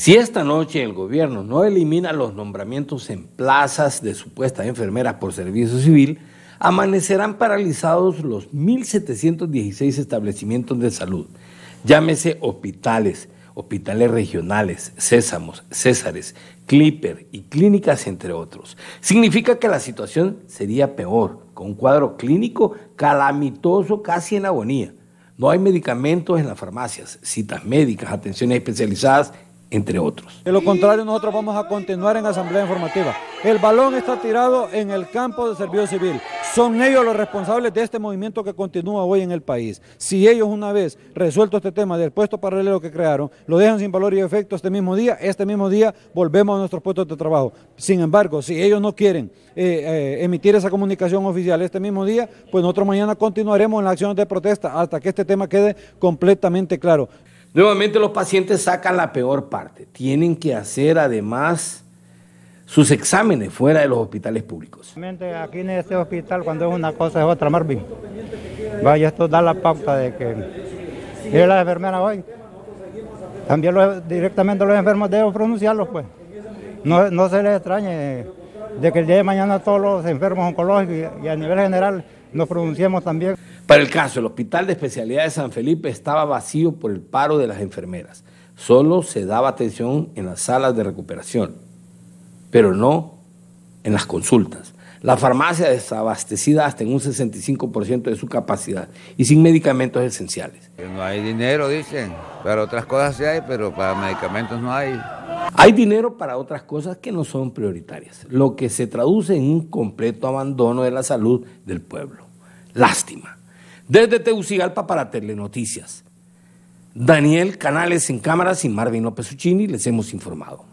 Si esta noche el gobierno no elimina los nombramientos en plazas de supuestas enfermeras por servicio civil, amanecerán paralizados los 1.716 establecimientos de salud, llámese hospitales, hospitales regionales, sésamos, césares, clipper y clínicas, entre otros. Significa que la situación sería peor, con un cuadro clínico calamitoso casi en agonía. No hay medicamentos en las farmacias, citas médicas, atenciones especializadas, entre otros. De lo contrario, nosotros vamos a continuar en Asamblea Informativa. El balón está tirado en el campo de servicio civil. Son ellos los responsables de este movimiento que continúa hoy en el país. Si ellos una vez resuelto este tema del puesto paralelo que crearon, lo dejan sin valor y efecto este mismo día, este mismo día volvemos a nuestros puestos de trabajo. Sin embargo, si ellos no quieren eh, eh, emitir esa comunicación oficial este mismo día, pues nosotros mañana continuaremos en las acciones de protesta hasta que este tema quede completamente claro. Nuevamente los pacientes sacan la peor parte. Tienen que hacer además sus exámenes fuera de los hospitales públicos. Aquí en este hospital cuando es una cosa es otra, Marvin. Vaya, esto da la pauta de que... Mire la enfermera hoy. También directamente los enfermos deben pronunciarlos, pues. No, no se les extrañe de que el día de mañana todos los enfermos oncológicos y, a nivel general nos pronunciemos también. Para el caso, el Hospital de Especialidad de San Felipe estaba vacío por el paro de las enfermeras. Solo se daba atención en las salas de recuperación, pero no en las consultas. La farmacia desabastecida hasta en un 65% de su capacidad y sin medicamentos esenciales. No hay dinero, dicen. Para otras cosas sí hay, pero para medicamentos no hay. Hay dinero para otras cosas que no son prioritarias, lo que se traduce en un completo abandono de la salud del pueblo. Lástima. Desde Tegucigalpa para Telenoticias. Daniel Canales en cámaras y Marvin López les hemos informado.